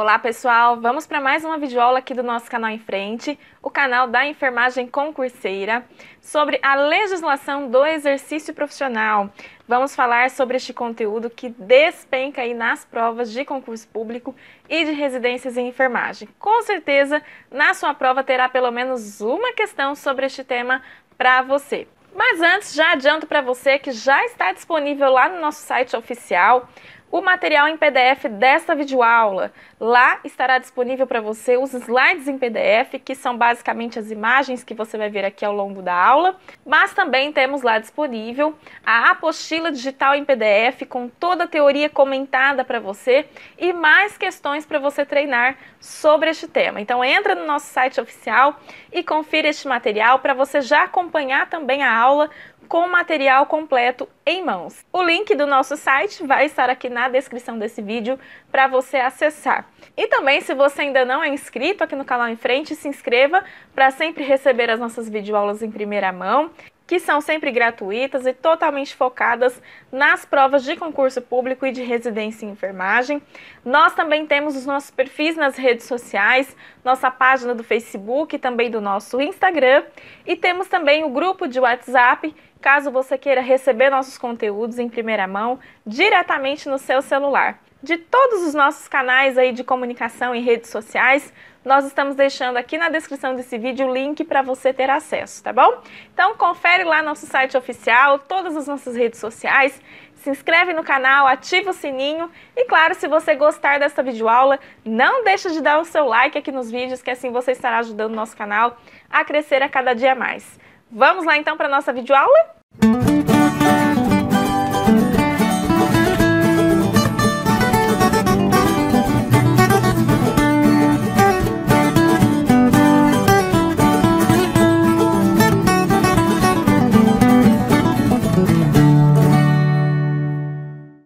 Olá pessoal, vamos para mais uma videoaula aqui do nosso canal em frente, o canal da enfermagem concurseira, sobre a legislação do exercício profissional. Vamos falar sobre este conteúdo que despenca aí nas provas de concurso público e de residências em enfermagem. Com certeza, na sua prova terá pelo menos uma questão sobre este tema para você. Mas antes, já adianto para você que já está disponível lá no nosso site oficial o material em PDF desta videoaula, lá estará disponível para você os slides em PDF, que são basicamente as imagens que você vai ver aqui ao longo da aula, mas também temos lá disponível a apostila digital em PDF com toda a teoria comentada para você e mais questões para você treinar sobre este tema. Então entra no nosso site oficial e confira este material para você já acompanhar também a aula com o material completo em mãos. O link do nosso site vai estar aqui na descrição desse vídeo para você acessar. E também, se você ainda não é inscrito aqui no canal em frente, se inscreva para sempre receber as nossas videoaulas em primeira mão que são sempre gratuitas e totalmente focadas nas provas de concurso público e de residência em enfermagem. Nós também temos os nossos perfis nas redes sociais, nossa página do Facebook, também do nosso Instagram, e temos também o grupo de WhatsApp caso você queira receber nossos conteúdos em primeira mão diretamente no seu celular. De todos os nossos canais aí de comunicação e redes sociais, nós estamos deixando aqui na descrição desse vídeo o link para você ter acesso, tá bom? Então confere lá nosso site oficial, todas as nossas redes sociais, se inscreve no canal, ativa o sininho e claro, se você gostar dessa videoaula, não deixa de dar o seu like aqui nos vídeos, que assim você estará ajudando o nosso canal a crescer a cada dia mais. Vamos lá então para a nossa videoaula?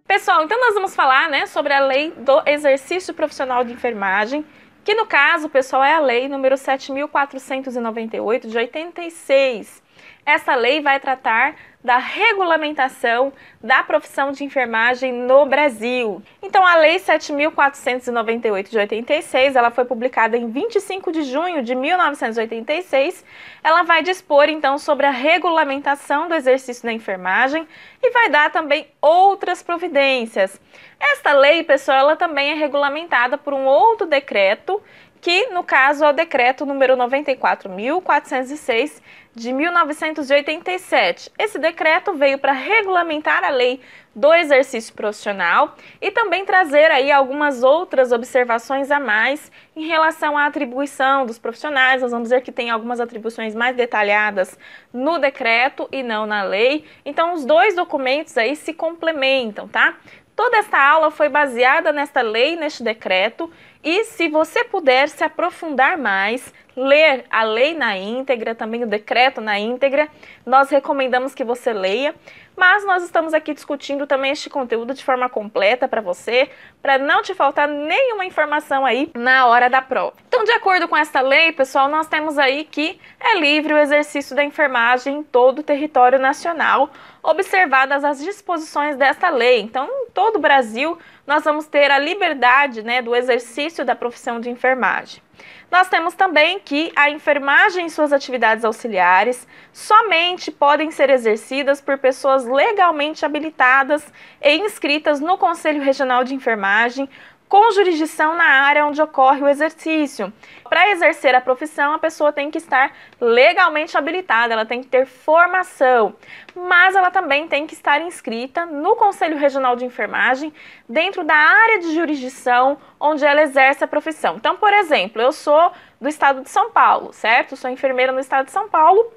Pessoal, então nós vamos falar né, sobre a lei do exercício profissional de enfermagem, que no caso, pessoal, é a lei número 7.498 de 86, essa lei vai tratar da regulamentação da profissão de enfermagem no Brasil. Então, a Lei 7.498 de 86, ela foi publicada em 25 de junho de 1986. Ela vai dispor então sobre a regulamentação do exercício da enfermagem e vai dar também outras providências. Esta lei, pessoal, ela também é regulamentada por um outro decreto que no caso é o decreto número 94.406 de 1987. Esse decreto veio para regulamentar a lei do exercício profissional e também trazer aí algumas outras observações a mais em relação à atribuição dos profissionais. Nós vamos dizer que tem algumas atribuições mais detalhadas no decreto e não na lei. Então os dois documentos aí se complementam, tá? Toda esta aula foi baseada nesta lei, neste decreto, e se você puder se aprofundar mais, ler a lei na íntegra, também o decreto na íntegra, nós recomendamos que você leia, mas nós estamos aqui discutindo também este conteúdo de forma completa para você, para não te faltar nenhuma informação aí na hora da prova. Então, de acordo com esta lei, pessoal, nós temos aí que é livre o exercício da enfermagem em todo o território nacional, observadas as disposições desta lei. Então, em todo o Brasil, nós vamos ter a liberdade né, do exercício da profissão de enfermagem. Nós temos também que a enfermagem e suas atividades auxiliares somente podem ser exercidas por pessoas legalmente habilitadas e inscritas no Conselho Regional de Enfermagem com jurisdição na área onde ocorre o exercício. Para exercer a profissão, a pessoa tem que estar legalmente habilitada, ela tem que ter formação, mas ela também tem que estar inscrita no Conselho Regional de Enfermagem, dentro da área de jurisdição onde ela exerce a profissão. Então, por exemplo, eu sou do estado de São Paulo, certo? Sou enfermeira no estado de São Paulo,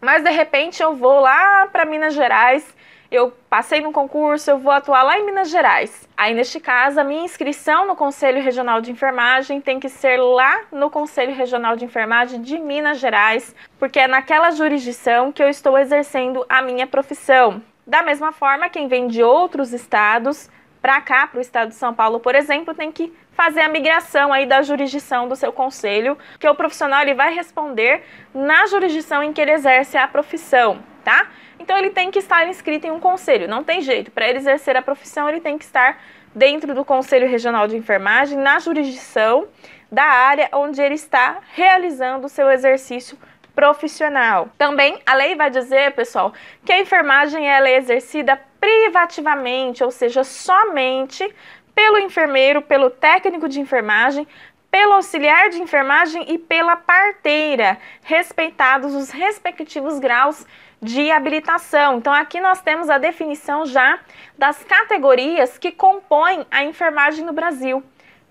mas de repente eu vou lá para Minas Gerais eu passei num concurso, eu vou atuar lá em Minas Gerais. Aí, neste caso, a minha inscrição no Conselho Regional de Enfermagem tem que ser lá no Conselho Regional de Enfermagem de Minas Gerais, porque é naquela jurisdição que eu estou exercendo a minha profissão. Da mesma forma, quem vem de outros estados para cá, para o estado de São Paulo, por exemplo, tem que fazer a migração aí da jurisdição do seu conselho, que o profissional ele vai responder na jurisdição em que ele exerce a profissão, tá? Então ele tem que estar inscrito em um conselho, não tem jeito. Para ele exercer a profissão, ele tem que estar dentro do Conselho Regional de Enfermagem, na jurisdição da área onde ele está realizando o seu exercício profissional. Também a lei vai dizer, pessoal, que a enfermagem ela é exercida privativamente, ou seja, somente pelo enfermeiro, pelo técnico de enfermagem, pelo auxiliar de enfermagem e pela parteira, respeitados os respectivos graus de habilitação. Então, aqui nós temos a definição já das categorias que compõem a enfermagem no Brasil.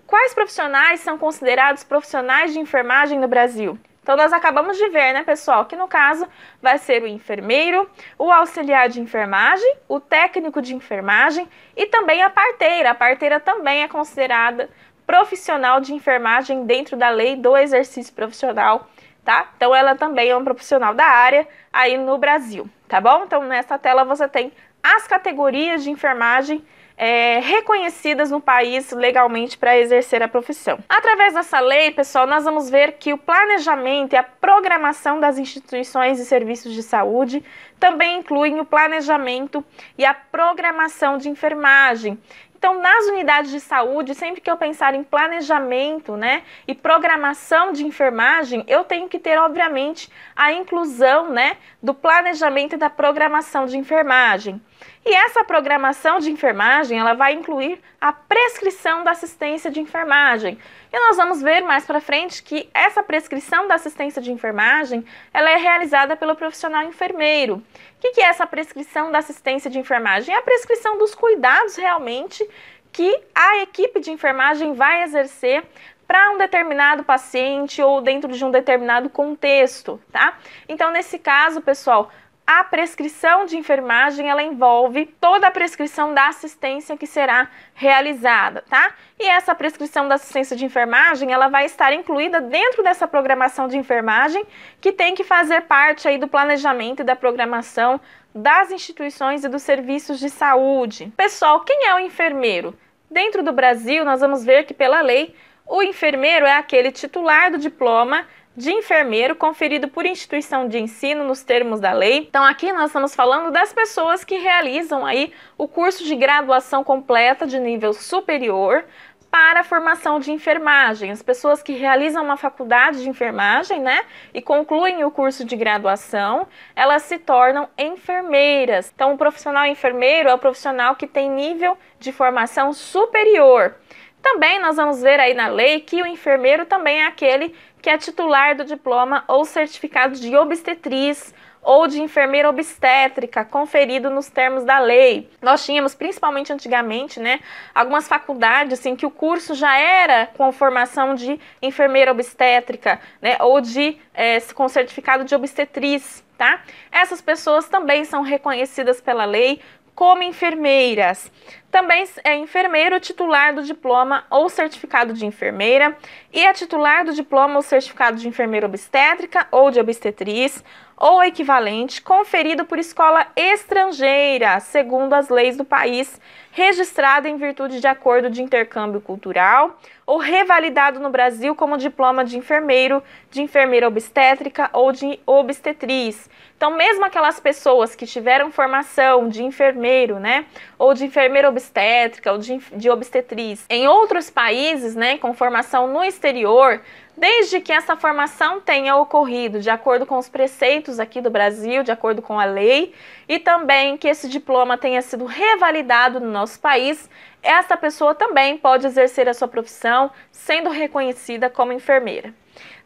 Quais profissionais são considerados profissionais de enfermagem no Brasil? Então, nós acabamos de ver, né, pessoal, que no caso vai ser o enfermeiro, o auxiliar de enfermagem, o técnico de enfermagem e também a parteira. A parteira também é considerada profissional de enfermagem dentro da lei do exercício profissional tá? Então ela também é uma profissional da área aí no Brasil, tá bom? Então nessa tela você tem as categorias de enfermagem é, reconhecidas no país legalmente para exercer a profissão. Através dessa lei, pessoal, nós vamos ver que o planejamento e a programação das instituições e serviços de saúde também incluem o planejamento e a programação de enfermagem. Então, nas unidades de saúde, sempre que eu pensar em planejamento né, e programação de enfermagem, eu tenho que ter, obviamente, a inclusão né, do planejamento e da programação de enfermagem. E essa programação de enfermagem, ela vai incluir a prescrição da assistência de enfermagem. E nós vamos ver mais para frente que essa prescrição da assistência de enfermagem, ela é realizada pelo profissional enfermeiro. O que, que é essa prescrição da assistência de enfermagem? É a prescrição dos cuidados realmente que a equipe de enfermagem vai exercer para um determinado paciente ou dentro de um determinado contexto, tá? Então, nesse caso, pessoal, a prescrição de enfermagem ela envolve toda a prescrição da assistência que será realizada, tá? E essa prescrição da assistência de enfermagem ela vai estar incluída dentro dessa programação de enfermagem que tem que fazer parte aí do planejamento e da programação das instituições e dos serviços de saúde. Pessoal, quem é o enfermeiro? Dentro do Brasil, nós vamos ver que pela lei o enfermeiro é aquele titular do diploma de enfermeiro conferido por instituição de ensino nos termos da lei. Então aqui nós estamos falando das pessoas que realizam aí o curso de graduação completa de nível superior para a formação de enfermagem. As pessoas que realizam uma faculdade de enfermagem, né, e concluem o curso de graduação, elas se tornam enfermeiras. Então, o profissional enfermeiro é o profissional que tem nível de formação superior. Também nós vamos ver aí na lei que o enfermeiro também é aquele que é titular do diploma ou certificado de obstetriz ou de enfermeira obstétrica, conferido nos termos da lei. Nós tínhamos, principalmente antigamente, né, algumas faculdades em assim, que o curso já era com formação de enfermeira obstétrica, né, ou de é, com certificado de obstetriz, tá? Essas pessoas também são reconhecidas pela lei como enfermeiras. Também é enfermeiro titular do diploma ou certificado de enfermeira e é titular do diploma ou certificado de enfermeira obstétrica ou de obstetriz ou equivalente conferido por escola estrangeira, segundo as leis do país, registrado em virtude de acordo de intercâmbio cultural ou revalidado no Brasil como diploma de enfermeiro, de enfermeira obstétrica ou de obstetriz então, mesmo aquelas pessoas que tiveram formação de enfermeiro, né, ou de enfermeira obstétrica, ou de, de obstetriz, em outros países, né, com formação no exterior, desde que essa formação tenha ocorrido de acordo com os preceitos aqui do Brasil, de acordo com a lei, e também que esse diploma tenha sido revalidado no nosso país, essa pessoa também pode exercer a sua profissão sendo reconhecida como enfermeira.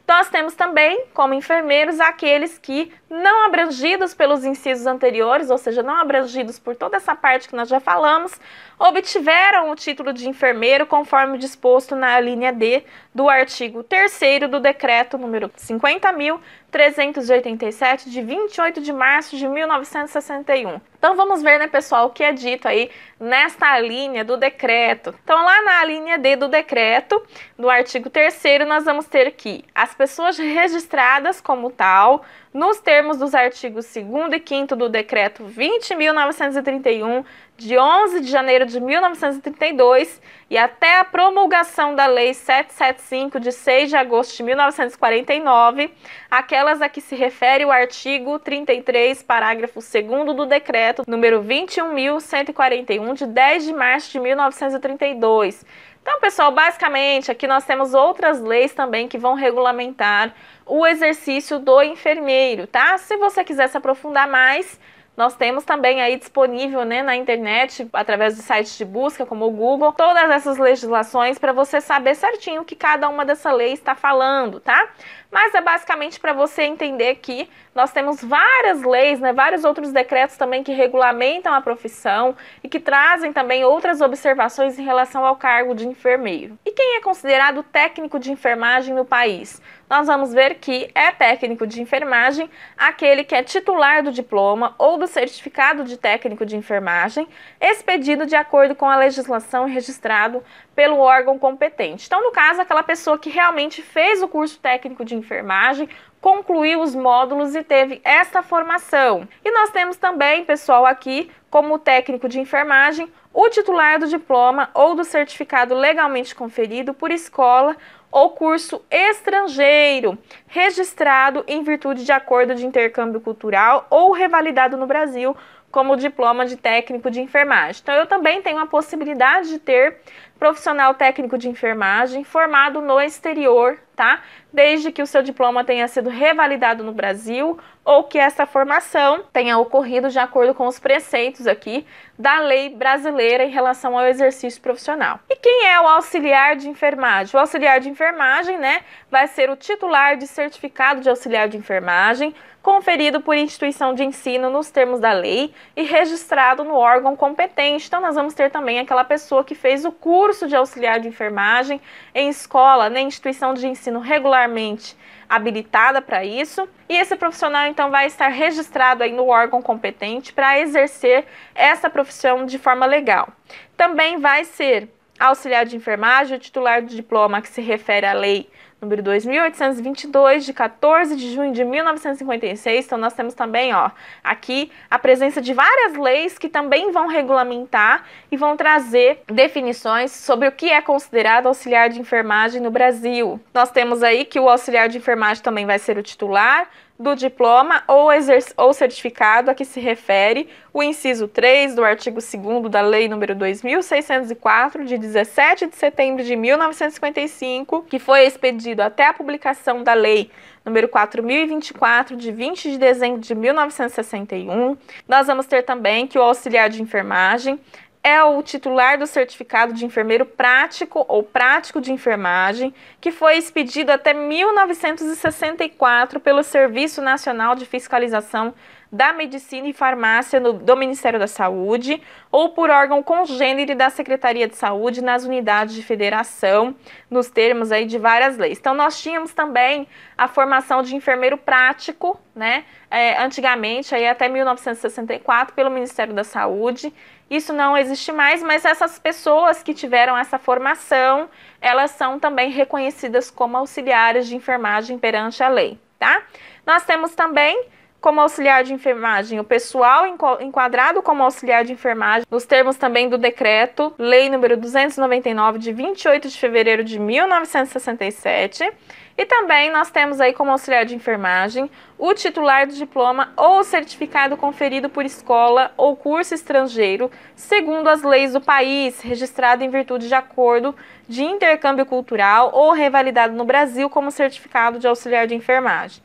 Nós temos também, como enfermeiros, aqueles que não abrangidos pelos incisos anteriores, ou seja, não abrangidos por toda essa parte que nós já falamos, obtiveram o título de enfermeiro conforme disposto na linha D do artigo 3 do Decreto número 50.387, de 28 de março de 1961. Então vamos ver, né, pessoal, o que é dito aí nesta linha do decreto. Então, lá na linha D do decreto, do artigo 3 nós vamos ter que as pessoas registradas como tal, nos termos dos artigos 2 e 5 do Decreto 20.931, de 11 de janeiro de 1932, e até a promulgação da Lei 775, de 6 de agosto de 1949, aquelas a que se refere o artigo 33, parágrafo 2 do Decreto número 21.141, de 10 de março de 1932 então, pessoal, basicamente aqui nós temos outras leis também que vão regulamentar o exercício do enfermeiro, tá? Se você quiser se aprofundar mais, nós temos também aí disponível né, na internet, através de sites de busca como o Google, todas essas legislações para você saber certinho o que cada uma dessa lei está falando, tá? Mas é basicamente para você entender que nós temos várias leis, né, vários outros decretos também que regulamentam a profissão e que trazem também outras observações em relação ao cargo de enfermeiro. E quem é considerado técnico de enfermagem no país? nós vamos ver que é técnico de enfermagem aquele que é titular do diploma ou do certificado de técnico de enfermagem, expedido de acordo com a legislação e registrado pelo órgão competente. Então, no caso, aquela pessoa que realmente fez o curso técnico de enfermagem, concluiu os módulos e teve esta formação. E nós temos também, pessoal, aqui como técnico de enfermagem, o titular do diploma ou do certificado legalmente conferido por escola ou curso estrangeiro, registrado em virtude de acordo de intercâmbio cultural ou revalidado no Brasil como diploma de técnico de enfermagem. Então, eu também tenho a possibilidade de ter profissional técnico de enfermagem formado no exterior, tá? desde que o seu diploma tenha sido revalidado no Brasil ou que essa formação tenha ocorrido de acordo com os preceitos aqui da lei brasileira em relação ao exercício profissional. E quem é o auxiliar de enfermagem? O auxiliar de enfermagem, né, vai ser o titular de certificado de auxiliar de enfermagem conferido por instituição de ensino nos termos da lei e registrado no órgão competente. Então nós vamos ter também aquela pessoa que fez o curso de auxiliar de enfermagem em escola, na né, instituição de ensino regular particularmente habilitada para isso, e esse profissional então vai estar registrado aí no órgão competente para exercer essa profissão de forma legal. Também vai ser auxiliar de enfermagem, o titular do diploma que se refere à lei número 2822, de 14 de junho de 1956. Então, nós temos também, ó, aqui a presença de várias leis que também vão regulamentar e vão trazer definições sobre o que é considerado auxiliar de enfermagem no Brasil. Nós temos aí que o auxiliar de enfermagem também vai ser o titular do diploma ou, ou certificado a que se refere o inciso 3 do artigo 2 da Lei nº 2604, de 17 de setembro de 1955, que foi expedido até a publicação da Lei número 4024, de 20 de dezembro de 1961. Nós vamos ter também que o auxiliar de enfermagem é o titular do certificado de enfermeiro prático ou prático de enfermagem, que foi expedido até 1964 pelo Serviço Nacional de Fiscalização da Medicina e Farmácia no, do Ministério da Saúde ou por órgão congênere da Secretaria de Saúde nas unidades de federação, nos termos aí de várias leis. Então, nós tínhamos também a formação de enfermeiro prático, né? É, antigamente, aí até 1964, pelo Ministério da Saúde. Isso não existe mais, mas essas pessoas que tiveram essa formação, elas são também reconhecidas como auxiliares de enfermagem perante a lei, tá? Nós temos também como auxiliar de enfermagem, o pessoal enquadrado como auxiliar de enfermagem, nos termos também do decreto Lei número 299 de 28 de fevereiro de 1967, e também nós temos aí como auxiliar de enfermagem o titular do diploma ou certificado conferido por escola ou curso estrangeiro, segundo as leis do país, registrado em virtude de acordo de intercâmbio cultural ou revalidado no Brasil como certificado de auxiliar de enfermagem.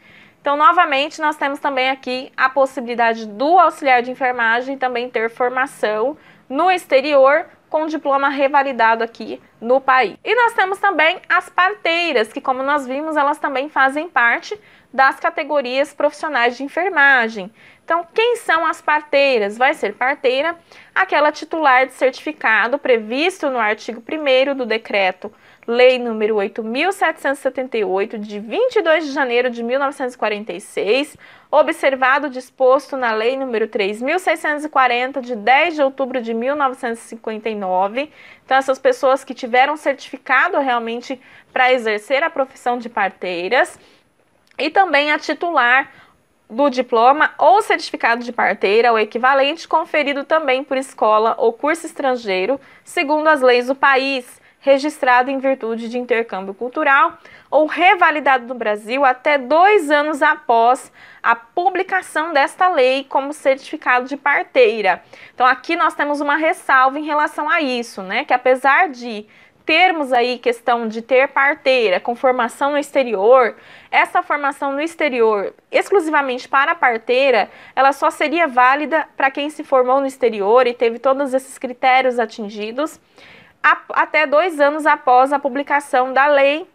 Então, novamente, nós temos também aqui a possibilidade do auxiliar de enfermagem também ter formação no exterior com diploma revalidado aqui no país. E nós temos também as parteiras, que como nós vimos, elas também fazem parte das categorias profissionais de enfermagem. Então, quem são as parteiras? Vai ser parteira aquela titular de certificado previsto no artigo 1 do decreto Lei número 8778 de 22 de janeiro de 1946, observado disposto na Lei número 3640 de 10 de outubro de 1959. Então essas pessoas que tiveram certificado realmente para exercer a profissão de parteiras e também a titular do diploma ou certificado de parteira ou equivalente conferido também por escola ou curso estrangeiro, segundo as leis do país registrado em virtude de intercâmbio cultural ou revalidado no Brasil até dois anos após a publicação desta lei como certificado de parteira. Então aqui nós temos uma ressalva em relação a isso, né? Que apesar de termos aí questão de ter parteira com formação no exterior, essa formação no exterior exclusivamente para a parteira, ela só seria válida para quem se formou no exterior e teve todos esses critérios atingidos até dois anos após a publicação da lei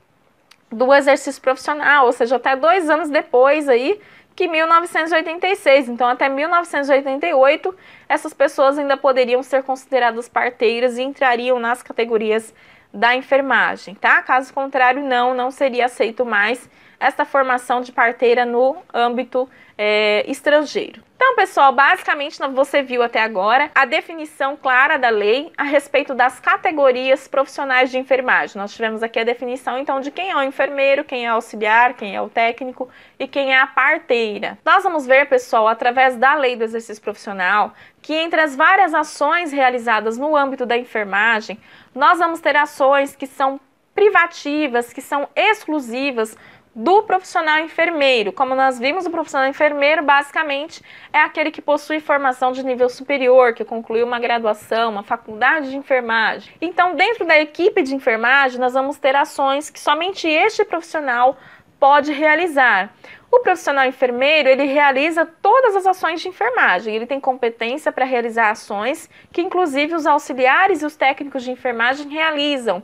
do exercício profissional, ou seja, até dois anos depois aí que 1986. Então, até 1988, essas pessoas ainda poderiam ser consideradas parteiras e entrariam nas categorias da enfermagem, tá? Caso contrário, não, não seria aceito mais essa formação de parteira no âmbito é, estrangeiro. Então, pessoal, basicamente você viu até agora a definição clara da lei a respeito das categorias profissionais de enfermagem. Nós tivemos aqui a definição, então, de quem é o enfermeiro, quem é o auxiliar, quem é o técnico e quem é a parteira. Nós vamos ver, pessoal, através da lei do exercício profissional, que entre as várias ações realizadas no âmbito da enfermagem, nós vamos ter ações que são privativas, que são exclusivas do profissional enfermeiro. Como nós vimos, o profissional enfermeiro basicamente é aquele que possui formação de nível superior, que concluiu uma graduação, uma faculdade de enfermagem. Então, dentro da equipe de enfermagem, nós vamos ter ações que somente este profissional pode realizar. O profissional enfermeiro, ele realiza todas as ações de enfermagem, ele tem competência para realizar ações que inclusive os auxiliares e os técnicos de enfermagem realizam,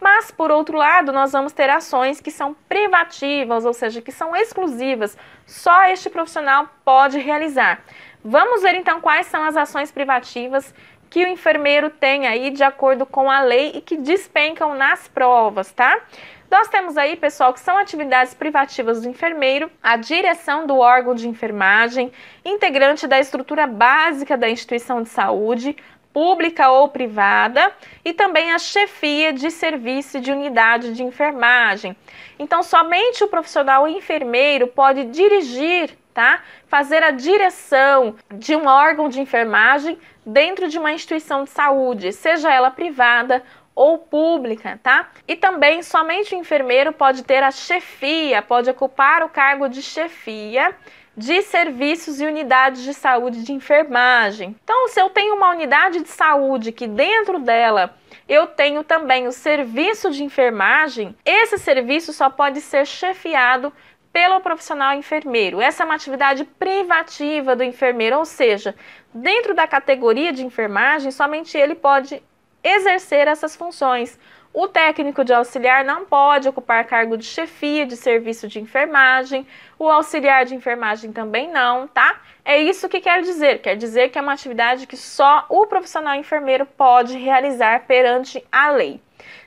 mas, por outro lado, nós vamos ter ações que são privativas, ou seja, que são exclusivas, só este profissional pode realizar. Vamos ver então quais são as ações privativas que o enfermeiro tem aí de acordo com a lei e que despencam nas provas, tá? Nós temos aí, pessoal, que são atividades privativas do enfermeiro, a direção do órgão de enfermagem, integrante da estrutura básica da instituição de saúde, pública ou privada e também a chefia de serviço de unidade de enfermagem. Então, somente o profissional enfermeiro pode dirigir, tá? Fazer a direção de um órgão de enfermagem dentro de uma instituição de saúde, seja ela privada ou pública, tá? E também somente o enfermeiro pode ter a chefia, pode ocupar o cargo de chefia de serviços e unidades de saúde de enfermagem. Então, se eu tenho uma unidade de saúde que dentro dela eu tenho também o serviço de enfermagem, esse serviço só pode ser chefiado pelo profissional enfermeiro. Essa é uma atividade privativa do enfermeiro, ou seja, dentro da categoria de enfermagem, somente ele pode exercer essas funções. O técnico de auxiliar não pode ocupar cargo de chefia de serviço de enfermagem, o auxiliar de enfermagem também não, tá? É isso que quer dizer. Quer dizer que é uma atividade que só o profissional enfermeiro pode realizar perante a lei.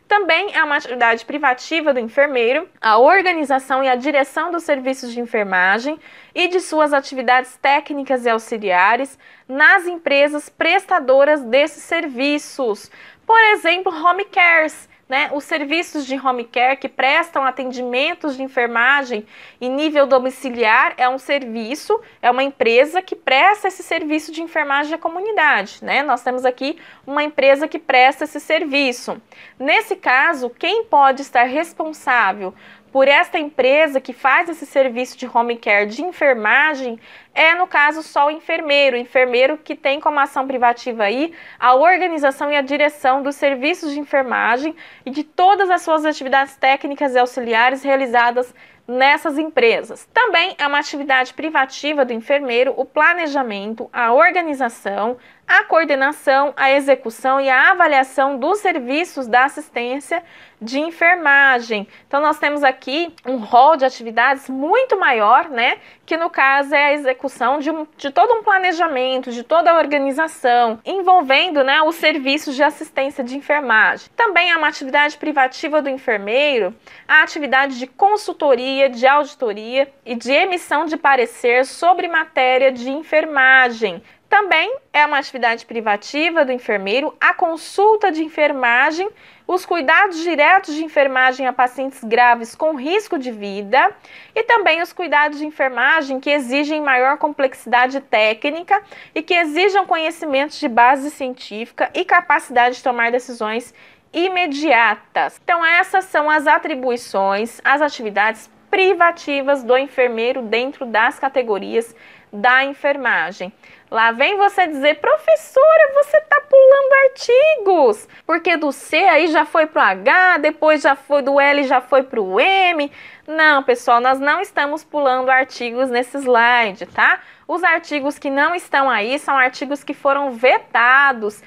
Também é uma atividade privativa do enfermeiro, a organização e a direção dos serviços de enfermagem e de suas atividades técnicas e auxiliares nas empresas prestadoras desses serviços. Por exemplo, home cares, né, os serviços de home care que prestam atendimentos de enfermagem em nível domiciliar é um serviço, é uma empresa que presta esse serviço de enfermagem à comunidade, né? Nós temos aqui uma empresa que presta esse serviço. Nesse caso, quem pode estar responsável por esta empresa que faz esse serviço de home care de enfermagem é, no caso, só o enfermeiro. O enfermeiro que tem como ação privativa aí a organização e a direção dos serviços de enfermagem e de todas as suas atividades técnicas e auxiliares realizadas nessas empresas. Também é uma atividade privativa do enfermeiro o planejamento, a organização, a coordenação, a execução e a avaliação dos serviços da assistência de enfermagem. Então nós temos aqui um rol de atividades muito maior, né, que no caso é a execução de, um, de todo um planejamento, de toda a organização, envolvendo, né, os serviços de assistência de enfermagem. Também há é uma atividade privativa do enfermeiro, a atividade de consultoria, de auditoria e de emissão de parecer sobre matéria de enfermagem, também é uma atividade privativa do enfermeiro a consulta de enfermagem, os cuidados diretos de enfermagem a pacientes graves com risco de vida e também os cuidados de enfermagem que exigem maior complexidade técnica e que exijam conhecimentos de base científica e capacidade de tomar decisões imediatas. Então, essas são as atribuições, as atividades privativas do enfermeiro dentro das categorias da enfermagem. Lá vem você dizer, professora, você tá pulando artigos, porque do C aí já foi pro H, depois já foi do L, já foi pro M. Não, pessoal, nós não estamos pulando artigos nesse slide, tá? Os artigos que não estão aí são artigos que foram vetados,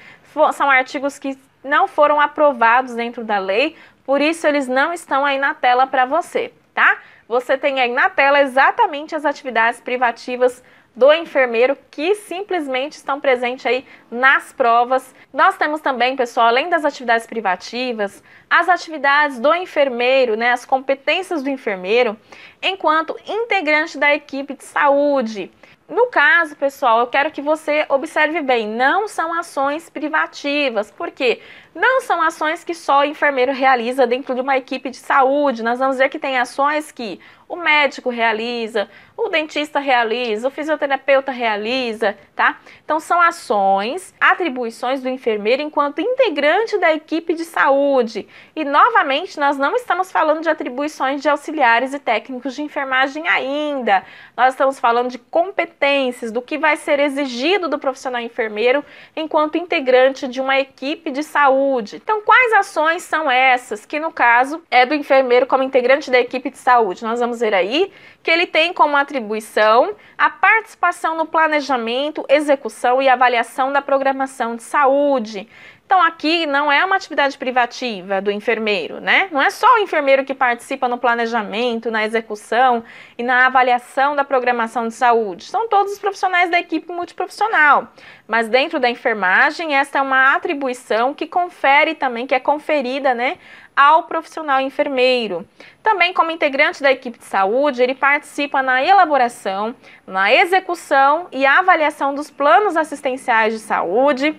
são artigos que não foram aprovados dentro da lei, por isso eles não estão aí na tela para você, tá? Você tem aí na tela exatamente as atividades privativas do enfermeiro que simplesmente estão presentes aí nas provas. Nós temos também, pessoal, além das atividades privativas, as atividades do enfermeiro, né, as competências do enfermeiro, enquanto integrante da equipe de saúde. No caso, pessoal, eu quero que você observe bem, não são ações privativas, porque não são ações que só o enfermeiro realiza dentro de uma equipe de saúde. Nós vamos ver que tem ações que o médico realiza, o dentista realiza, o fisioterapeuta realiza, tá? Então são ações, atribuições do enfermeiro enquanto integrante da equipe de saúde. E novamente, nós não estamos falando de atribuições de auxiliares e técnicos de enfermagem ainda. Nós estamos falando de competências, do que vai ser exigido do profissional enfermeiro enquanto integrante de uma equipe de saúde saúde. Então, quais ações são essas que, no caso, é do enfermeiro como integrante da equipe de saúde? Nós vamos ver aí que ele tem como atribuição a participação no planejamento, execução e avaliação da programação de saúde, então aqui não é uma atividade privativa do enfermeiro, né? Não é só o enfermeiro que participa no planejamento, na execução e na avaliação da programação de saúde. São todos os profissionais da equipe multiprofissional. Mas dentro da enfermagem, esta é uma atribuição que confere também, que é conferida, né, ao profissional enfermeiro. Também, como integrante da equipe de saúde, ele participa na elaboração, na execução e avaliação dos planos assistenciais de saúde,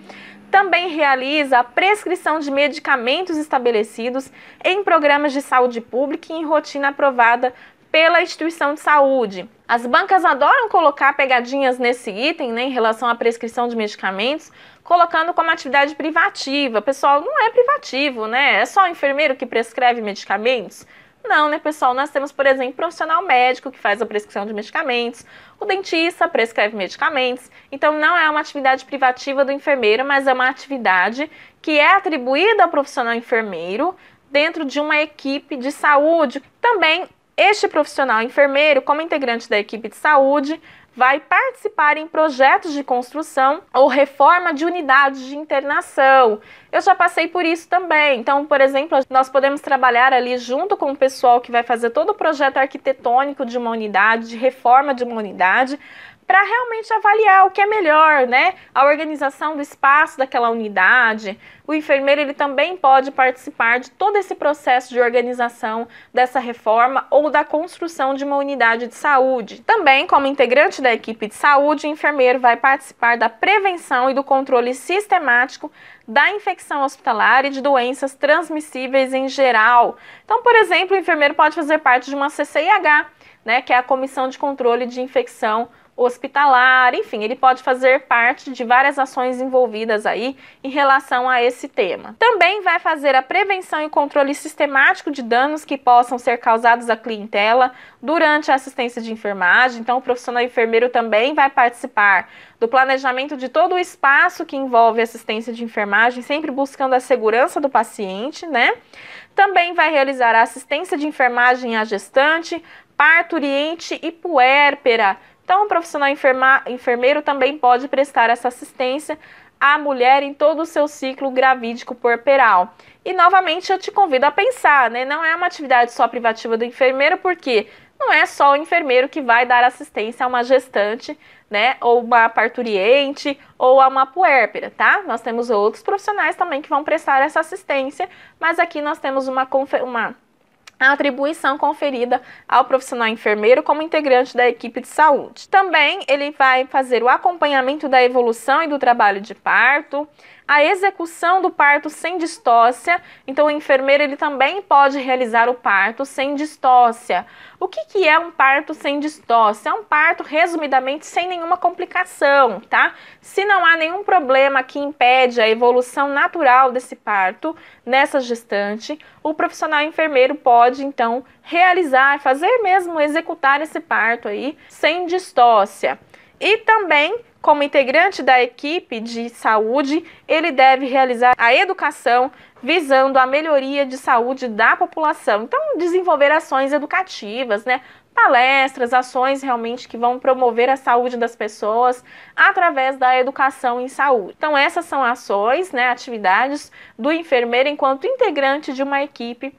também realiza a prescrição de medicamentos estabelecidos em programas de saúde pública e em rotina aprovada pela instituição de saúde. As bancas adoram colocar pegadinhas nesse item, né, em relação à prescrição de medicamentos, colocando como atividade privativa. Pessoal, não é privativo, né? É só o enfermeiro que prescreve medicamentos. Não, né, pessoal? Nós temos, por exemplo, o profissional médico que faz a prescrição de medicamentos, o dentista prescreve medicamentos. Então, não é uma atividade privativa do enfermeiro, mas é uma atividade que é atribuída ao profissional enfermeiro dentro de uma equipe de saúde. Também este profissional enfermeiro, como integrante da equipe de saúde, vai participar em projetos de construção ou reforma de unidades de internação. Eu já passei por isso também. Então, por exemplo, nós podemos trabalhar ali junto com o pessoal que vai fazer todo o projeto arquitetônico de uma unidade, de reforma de uma unidade, para realmente avaliar o que é melhor, né? A organização do espaço daquela unidade. O enfermeiro ele também pode participar de todo esse processo de organização dessa reforma ou da construção de uma unidade de saúde. Também, como integrante da equipe de saúde, o enfermeiro vai participar da prevenção e do controle sistemático da infecção hospitalar e de doenças transmissíveis em geral. Então, por exemplo, o enfermeiro pode fazer parte de uma CCIH, né, que é a Comissão de Controle de Infecção hospitalar, enfim, ele pode fazer parte de várias ações envolvidas aí em relação a esse tema. Também vai fazer a prevenção e controle sistemático de danos que possam ser causados à clientela durante a assistência de enfermagem. Então, o profissional enfermeiro também vai participar do planejamento de todo o espaço que envolve assistência de enfermagem, sempre buscando a segurança do paciente, né? Também vai realizar a assistência de enfermagem à gestante, parturiente e puérpera então, o profissional enferma, enfermeiro também pode prestar essa assistência à mulher em todo o seu ciclo gravídico puerperal. E novamente eu te convido a pensar, né? Não é uma atividade só privativa do enfermeiro, porque não é só o enfermeiro que vai dar assistência a uma gestante, né, ou uma parturiente, ou a uma puérpera, tá? Nós temos outros profissionais também que vão prestar essa assistência, mas aqui nós temos uma, uma a atribuição conferida ao profissional enfermeiro como integrante da equipe de saúde. Também ele vai fazer o acompanhamento da evolução e do trabalho de parto, a execução do parto sem distócia. Então, o enfermeiro ele também pode realizar o parto sem distócia. O que, que é um parto sem distócia? É um parto, resumidamente, sem nenhuma complicação, tá? Se não há nenhum problema que impede a evolução natural desse parto nessa gestante, o profissional enfermeiro pode, então, realizar, fazer mesmo, executar esse parto aí sem distócia. E também como integrante da equipe de saúde, ele deve realizar a educação visando a melhoria de saúde da população. Então, desenvolver ações educativas, né? palestras, ações realmente que vão promover a saúde das pessoas através da educação em saúde. Então essas são ações, né, atividades do enfermeiro enquanto integrante de uma equipe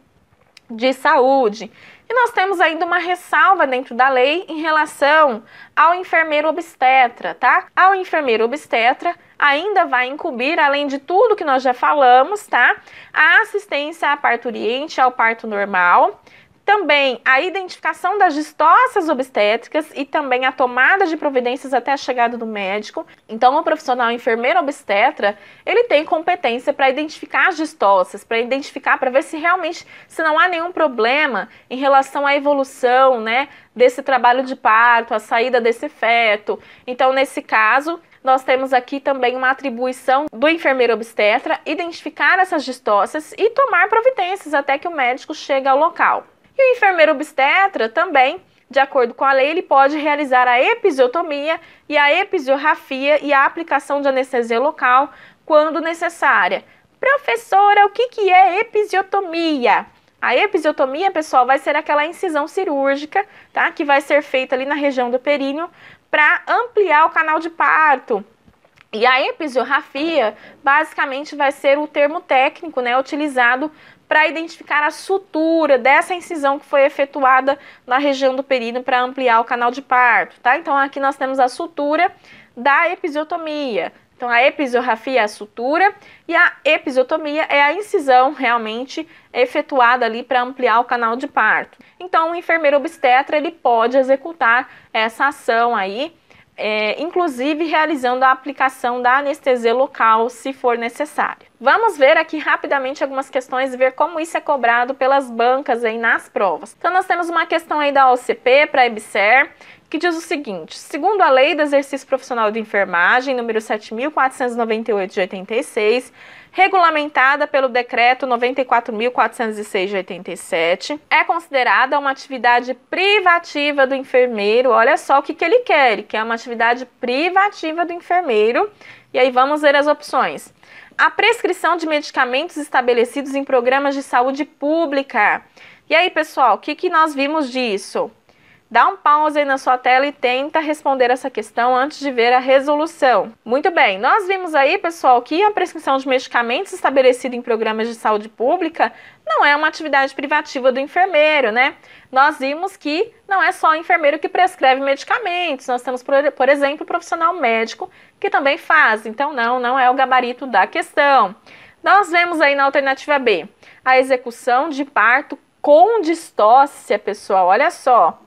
de saúde. E nós temos ainda uma ressalva dentro da lei em relação ao enfermeiro obstetra, tá? Ao enfermeiro obstetra ainda vai incumbir, além de tudo que nós já falamos, tá? A assistência à parturiente, ao parto normal, também a identificação das distócias obstétricas e também a tomada de providências até a chegada do médico. Então, o profissional enfermeiro obstetra, ele tem competência para identificar as distócias, para identificar, para ver se realmente se não há nenhum problema em relação à evolução, né, desse trabalho de parto, a saída desse feto. Então, nesse caso, nós temos aqui também uma atribuição do enfermeiro obstetra identificar essas distócias e tomar providências até que o médico chegue ao local. E o enfermeiro obstetra também, de acordo com a lei, ele pode realizar a episiotomia e a episiografia e a aplicação de anestesia local quando necessária. Professora, o que, que é episiotomia? A episiotomia, pessoal, vai ser aquela incisão cirúrgica, tá? Que vai ser feita ali na região do períneo para ampliar o canal de parto. E a episiografia, basicamente, vai ser o termo técnico, né, utilizado para identificar a sutura dessa incisão que foi efetuada na região do períneo para ampliar o canal de parto, tá? Então aqui nós temos a sutura da episiotomia. Então a episiografia é a sutura e a episiotomia é a incisão realmente efetuada ali para ampliar o canal de parto. Então o enfermeiro obstetra ele pode executar essa ação aí é, inclusive realizando a aplicação da anestesia local, se for necessário. Vamos ver aqui rapidamente algumas questões e ver como isso é cobrado pelas bancas aí nas provas. Então nós temos uma questão aí da OCP para a EBSER, que diz o seguinte: segundo a Lei do Exercício Profissional de Enfermagem, número 7498 de 86, regulamentada pelo Decreto 94.406 de 87, é considerada uma atividade privativa do enfermeiro. Olha só o que, que ele quer, que é uma atividade privativa do enfermeiro. E aí vamos ver as opções. A prescrição de medicamentos estabelecidos em programas de saúde pública. E aí, pessoal, o que, que nós vimos disso? Dá um pause aí na sua tela e tenta responder essa questão antes de ver a resolução. Muito bem, nós vimos aí, pessoal, que a prescrição de medicamentos estabelecida em programas de saúde pública não é uma atividade privativa do enfermeiro, né? Nós vimos que não é só o enfermeiro que prescreve medicamentos, nós temos, por exemplo, o profissional médico que também faz. Então, não, não é o gabarito da questão. Nós vemos aí na alternativa B a execução de parto com distócia, pessoal. Olha só,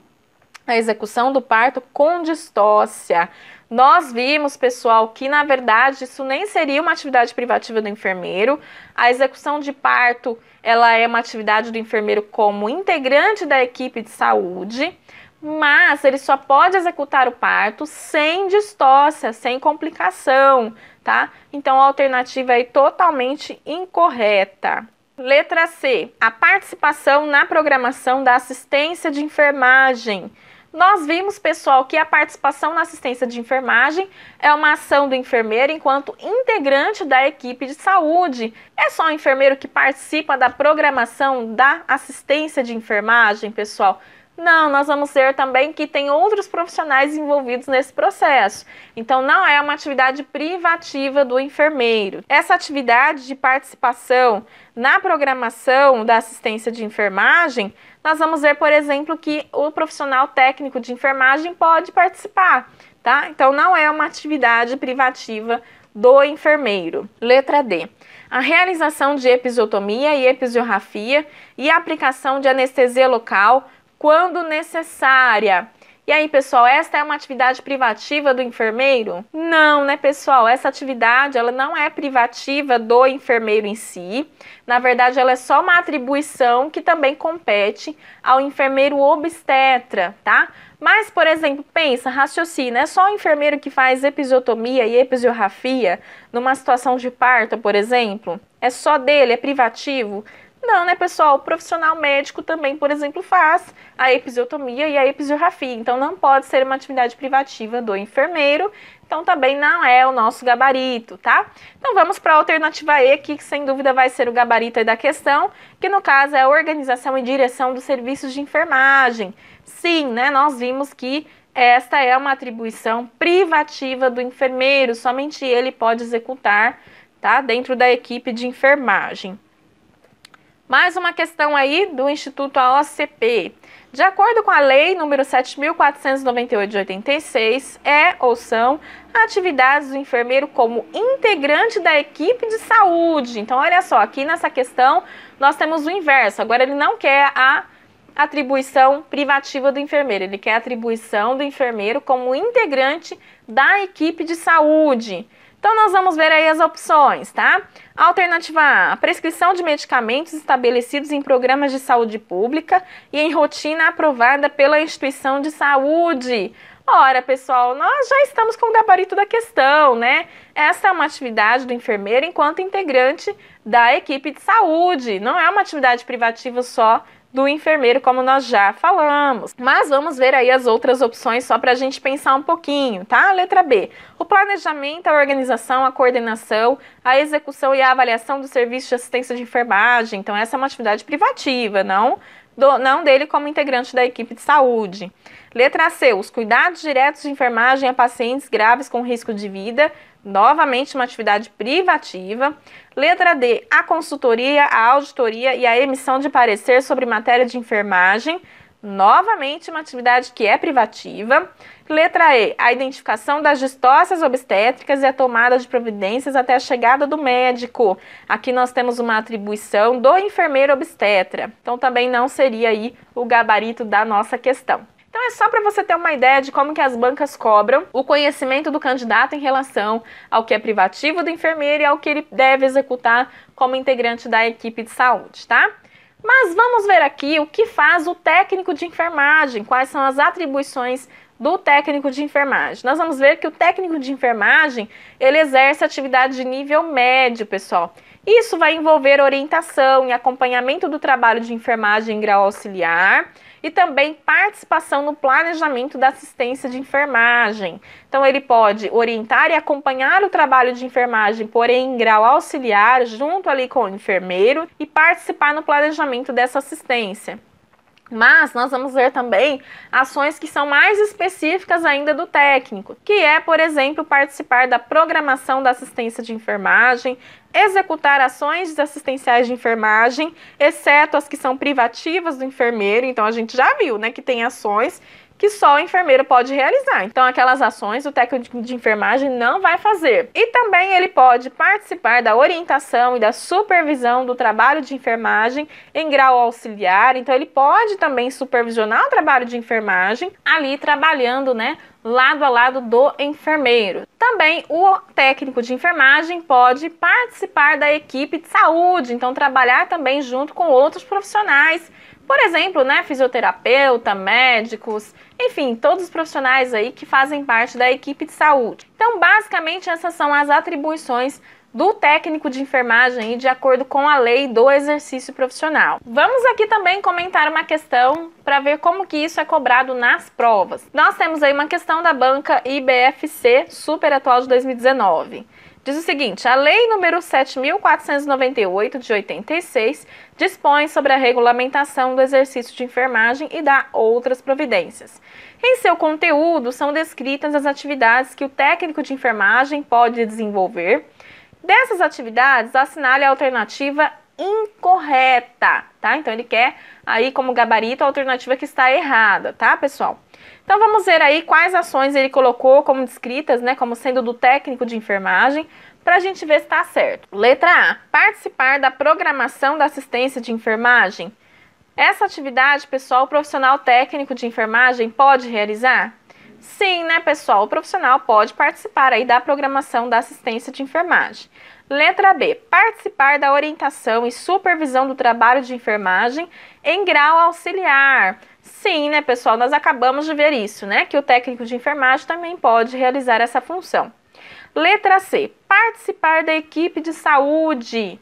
a execução do parto com distócia. Nós vimos, pessoal, que na verdade isso nem seria uma atividade privativa do enfermeiro. A execução de parto, ela é uma atividade do enfermeiro como integrante da equipe de saúde, mas ele só pode executar o parto sem distócia, sem complicação, tá? Então a alternativa é totalmente incorreta. Letra C. A participação na programação da assistência de enfermagem. Nós vimos, pessoal, que a participação na assistência de enfermagem é uma ação do enfermeiro enquanto integrante da equipe de saúde. É só o enfermeiro que participa da programação da assistência de enfermagem, pessoal? Não, nós vamos ver também que tem outros profissionais envolvidos nesse processo. Então, não é uma atividade privativa do enfermeiro. Essa atividade de participação na programação da assistência de enfermagem, nós vamos ver, por exemplo, que o profissional técnico de enfermagem pode participar, tá? Então, não é uma atividade privativa do enfermeiro. Letra D. A realização de episiotomia e episiografia e aplicação de anestesia local quando necessária. E aí, pessoal, esta é uma atividade privativa do enfermeiro? Não, né, pessoal? Essa atividade, ela não é privativa do enfermeiro em si. Na verdade, ela é só uma atribuição que também compete ao enfermeiro obstetra, tá? Mas, por exemplo, pensa, raciocina, é só o enfermeiro que faz episiotomia e episiografia numa situação de parto, por exemplo? É só dele, é privativo? Não, né, pessoal? O profissional médico também, por exemplo, faz a episiotomia e a episiografia. Então, não pode ser uma atividade privativa do enfermeiro. Então, também não é o nosso gabarito, tá? Então, vamos para a alternativa E aqui, que sem dúvida vai ser o gabarito da questão, que no caso é a organização e direção dos serviços de enfermagem. Sim, né? Nós vimos que esta é uma atribuição privativa do enfermeiro, somente ele pode executar, tá? Dentro da equipe de enfermagem. Mais uma questão aí do Instituto AOCP. De acordo com a Lei nº 7.498 de 86, é ou são atividades do enfermeiro como integrante da equipe de saúde. Então, olha só, aqui nessa questão nós temos o inverso. Agora, ele não quer a atribuição privativa do enfermeiro, ele quer a atribuição do enfermeiro como integrante da equipe de saúde. Então, nós vamos ver aí as opções, tá? Alternativa A, a prescrição de medicamentos estabelecidos em programas de saúde pública e em rotina aprovada pela instituição de saúde. Ora, pessoal, nós já estamos com o gabarito da questão, né? Essa é uma atividade do enfermeiro enquanto integrante da equipe de saúde, não é uma atividade privativa só do enfermeiro, como nós já falamos. Mas vamos ver aí as outras opções só para a gente pensar um pouquinho, tá? Letra B. O planejamento, a organização, a coordenação, a execução e a avaliação do serviço de assistência de enfermagem. Então, essa é uma atividade privativa, não, do, não dele como integrante da equipe de saúde. Letra C. Os cuidados diretos de enfermagem a pacientes graves com risco de vida novamente uma atividade privativa. Letra D, a consultoria, a auditoria e a emissão de parecer sobre matéria de enfermagem, novamente uma atividade que é privativa. Letra E, a identificação das distócias obstétricas e a tomada de providências até a chegada do médico. Aqui nós temos uma atribuição do enfermeiro obstetra. Então também não seria aí o gabarito da nossa questão. Então é só para você ter uma ideia de como que as bancas cobram o conhecimento do candidato em relação ao que é privativo do enfermeiro e ao que ele deve executar como integrante da equipe de saúde, tá? Mas vamos ver aqui o que faz o técnico de enfermagem, quais são as atribuições do técnico de enfermagem. Nós vamos ver que o técnico de enfermagem, ele exerce atividade de nível médio, pessoal. Isso vai envolver orientação e acompanhamento do trabalho de enfermagem em grau auxiliar, e também participação no planejamento da assistência de enfermagem. Então, ele pode orientar e acompanhar o trabalho de enfermagem, porém em grau auxiliar, junto ali com o enfermeiro e participar no planejamento dessa assistência. Mas nós vamos ver também ações que são mais específicas ainda do técnico, que é, por exemplo, participar da programação da assistência de enfermagem, executar ações assistenciais de enfermagem, exceto as que são privativas do enfermeiro. Então a gente já viu, né, que tem ações que só o enfermeiro pode realizar. Então, aquelas ações o técnico de enfermagem não vai fazer. E também ele pode participar da orientação e da supervisão do trabalho de enfermagem em grau auxiliar. Então, ele pode também supervisionar o trabalho de enfermagem ali trabalhando, né? lado a lado do enfermeiro. Também o técnico de enfermagem pode participar da equipe de saúde, então trabalhar também junto com outros profissionais por exemplo, né, fisioterapeuta, médicos, enfim, todos os profissionais aí que fazem parte da equipe de saúde. Então, basicamente, essas são as atribuições do técnico de enfermagem e de acordo com a lei do exercício profissional. Vamos aqui também comentar uma questão para ver como que isso é cobrado nas provas. Nós temos aí uma questão da banca IBFC Super Atual de 2019 diz o seguinte: a Lei nº 7498 de 86 dispõe sobre a regulamentação do exercício de enfermagem e dá outras providências. Em seu conteúdo são descritas as atividades que o técnico de enfermagem pode desenvolver. Dessas atividades, assinale a alternativa incorreta, tá? Então ele quer aí como gabarito a alternativa que está errada, tá, pessoal? Então vamos ver aí quais ações ele colocou como descritas, né, como sendo do técnico de enfermagem, para a gente ver se está certo. Letra A: participar da programação da assistência de enfermagem. Essa atividade, pessoal, o profissional técnico de enfermagem pode realizar? Sim, né, pessoal? O profissional pode participar aí da programação da assistência de enfermagem. Letra B. Participar da orientação e supervisão do trabalho de enfermagem em grau auxiliar. Sim, né, pessoal? Nós acabamos de ver isso, né? Que o técnico de enfermagem também pode realizar essa função. Letra C. Participar da equipe de saúde.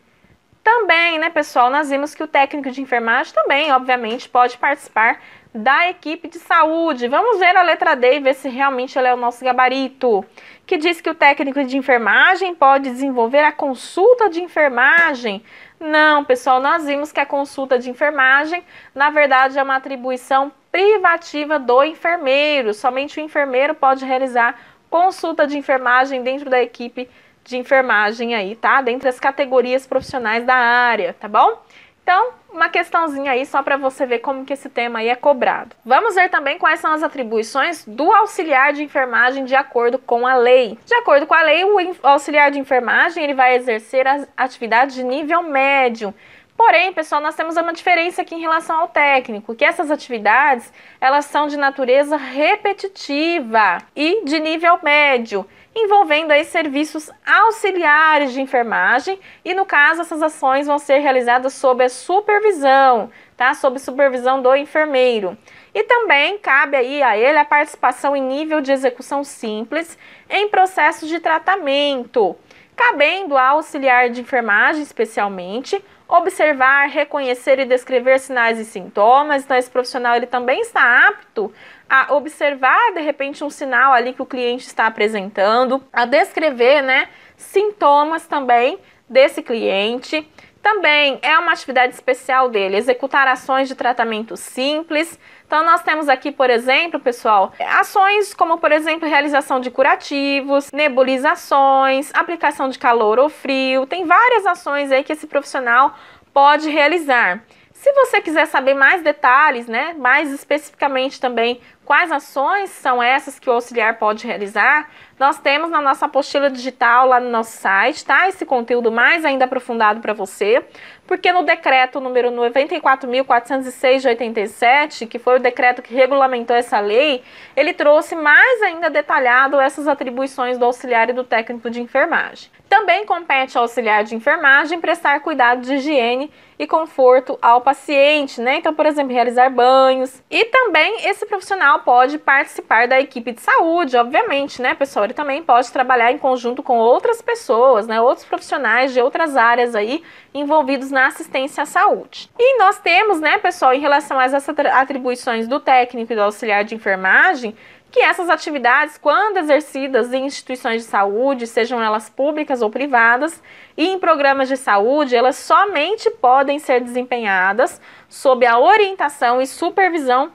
Também, né, pessoal? Nós vimos que o técnico de enfermagem também, obviamente, pode participar da equipe de saúde. Vamos ver a letra D e ver se realmente ela é o nosso gabarito que diz que o técnico de enfermagem pode desenvolver a consulta de enfermagem. Não, pessoal, nós vimos que a consulta de enfermagem, na verdade, é uma atribuição privativa do enfermeiro. Somente o enfermeiro pode realizar consulta de enfermagem dentro da equipe de enfermagem aí, tá? Dentre as categorias profissionais da área, tá bom? Então, uma questãozinha aí só para você ver como que esse tema aí é cobrado. Vamos ver também quais são as atribuições do auxiliar de enfermagem de acordo com a lei. De acordo com a lei, o auxiliar de enfermagem ele vai exercer as atividades de nível médio. Porém, pessoal, nós temos uma diferença aqui em relação ao técnico, que essas atividades, elas são de natureza repetitiva e de nível médio envolvendo aí serviços auxiliares de enfermagem e no caso essas ações vão ser realizadas sob a supervisão, tá? Sob supervisão do enfermeiro. E também cabe aí a ele a participação em nível de execução simples em processos de tratamento, cabendo ao auxiliar de enfermagem especialmente observar, reconhecer e descrever sinais e sintomas. Então esse profissional ele também está apto a observar de repente um sinal ali que o cliente está apresentando, a descrever, né, sintomas também desse cliente. Também é uma atividade especial dele, executar ações de tratamento simples. Então, nós temos aqui, por exemplo, pessoal, ações como, por exemplo, realização de curativos, nebulizações, aplicação de calor ou frio. Tem várias ações aí que esse profissional pode realizar. Se você quiser saber mais detalhes, né, mais especificamente também Quais ações são essas que o auxiliar pode realizar? Nós temos na nossa apostila digital lá no nosso site, tá? Esse conteúdo mais ainda aprofundado para você, porque no decreto número 94.406 de 87, que foi o decreto que regulamentou essa lei, ele trouxe mais ainda detalhado essas atribuições do auxiliar e do técnico de enfermagem. Também compete ao auxiliar de enfermagem prestar cuidado de higiene e conforto ao paciente, né? Então, por exemplo, realizar banhos. E também esse profissional pode participar da equipe de saúde, obviamente, né, pessoal? Ele também pode trabalhar em conjunto com outras pessoas, né, outros profissionais de outras áreas aí envolvidos na assistência à saúde. E nós temos, né, pessoal, em relação às atribuições do técnico e do auxiliar de enfermagem, que essas atividades, quando exercidas em instituições de saúde, sejam elas públicas ou privadas, e em programas de saúde, elas somente podem ser desempenhadas sob a orientação e supervisão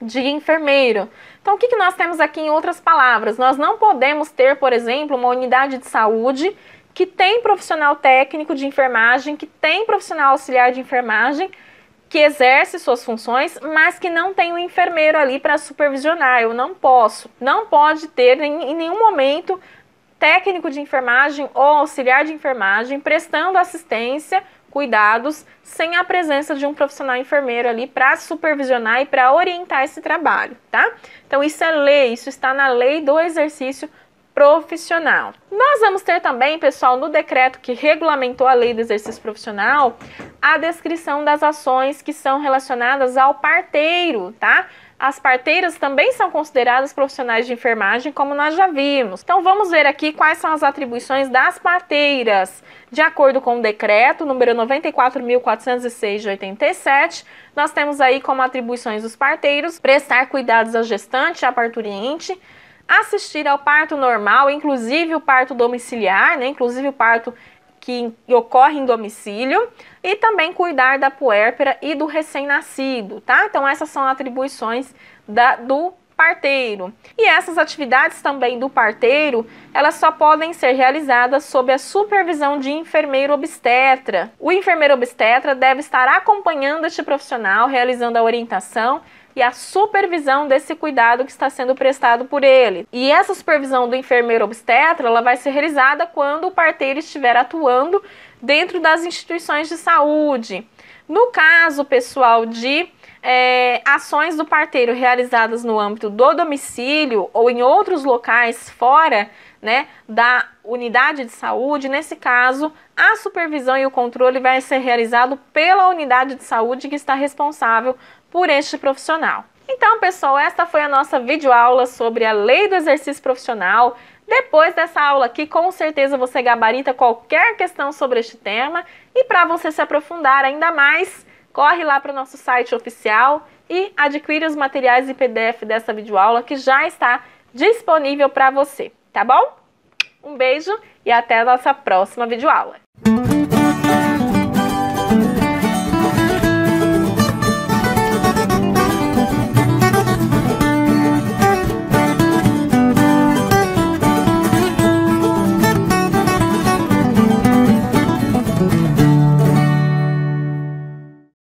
de enfermeiro. Então, o que, que nós temos aqui em outras palavras? Nós não podemos ter, por exemplo, uma unidade de saúde que tem profissional técnico de enfermagem, que tem profissional auxiliar de enfermagem, que exerce suas funções, mas que não tem um enfermeiro ali para supervisionar. Eu não posso, não pode ter em, em nenhum momento técnico de enfermagem ou auxiliar de enfermagem prestando assistência cuidados sem a presença de um profissional enfermeiro ali para supervisionar e para orientar esse trabalho, tá? Então isso é lei, isso está na lei do exercício profissional. Nós vamos ter também, pessoal, no decreto que regulamentou a lei do exercício profissional, a descrição das ações que são relacionadas ao parteiro, tá? As parteiras também são consideradas profissionais de enfermagem, como nós já vimos. Então vamos ver aqui quais são as atribuições das parteiras. De acordo com o decreto número 94.406 de 87, nós temos aí como atribuições dos parteiros prestar cuidados à gestante, à parturiente, assistir ao parto normal, inclusive o parto domiciliar, né, inclusive o parto que ocorre em domicílio, e também cuidar da puérpera e do recém-nascido, tá? Então essas são atribuições da, do parteiro. E essas atividades também do parteiro, elas só podem ser realizadas sob a supervisão de enfermeiro obstetra. O enfermeiro obstetra deve estar acompanhando este profissional, realizando a orientação e a supervisão desse cuidado que está sendo prestado por ele. E essa supervisão do enfermeiro obstetra, ela vai ser realizada quando o parteiro estiver atuando dentro das instituições de saúde. No caso, pessoal, de é, ações do parteiro realizadas no âmbito do domicílio ou em outros locais fora né, da unidade de saúde, nesse caso, a supervisão e o controle vai ser realizado pela unidade de saúde que está responsável por este profissional. Então, pessoal, esta foi a nossa videoaula sobre a lei do exercício profissional. Depois dessa aula aqui, com certeza você gabarita qualquer questão sobre este tema. E para você se aprofundar ainda mais, corre lá para o nosso site oficial e adquire os materiais em PDF dessa videoaula que já está disponível para você, tá bom? Um beijo e até a nossa próxima videoaula.